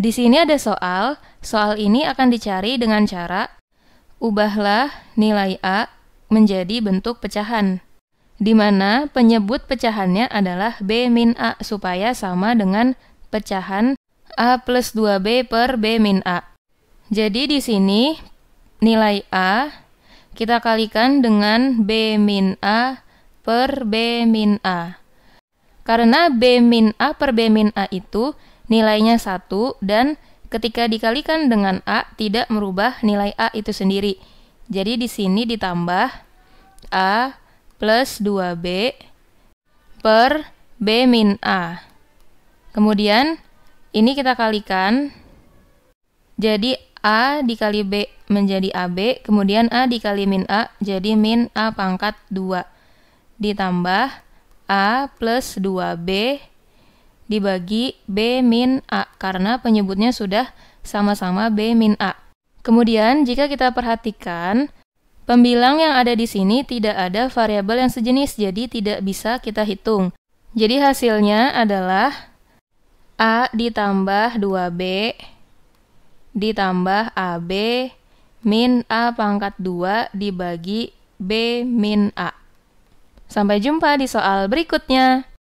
Di sini ada soal. Soal ini akan dicari dengan cara ubahlah nilai A menjadi bentuk pecahan, di mana penyebut pecahannya adalah B min A supaya sama dengan pecahan A plus 2B per B min A. Jadi di sini nilai A kita kalikan dengan B min A per B min A. Karena B min A per B min A itu nilainya 1 dan ketika dikalikan dengan A tidak merubah nilai A itu sendiri. Jadi di sini ditambah A plus 2B per B min A. Kemudian ini kita kalikan. Jadi A dikali B menjadi AB, kemudian A dikali min A jadi min A pangkat 2. Ditambah A plus 2B dibagi B min A karena penyebutnya sudah sama-sama B min A. Kemudian jika kita perhatikan, pembilang yang ada di sini tidak ada variabel yang sejenis jadi tidak bisa kita hitung. Jadi hasilnya adalah A ditambah 2B ditambah AB min A pangkat 2 dibagi B min A. Sampai jumpa di soal berikutnya.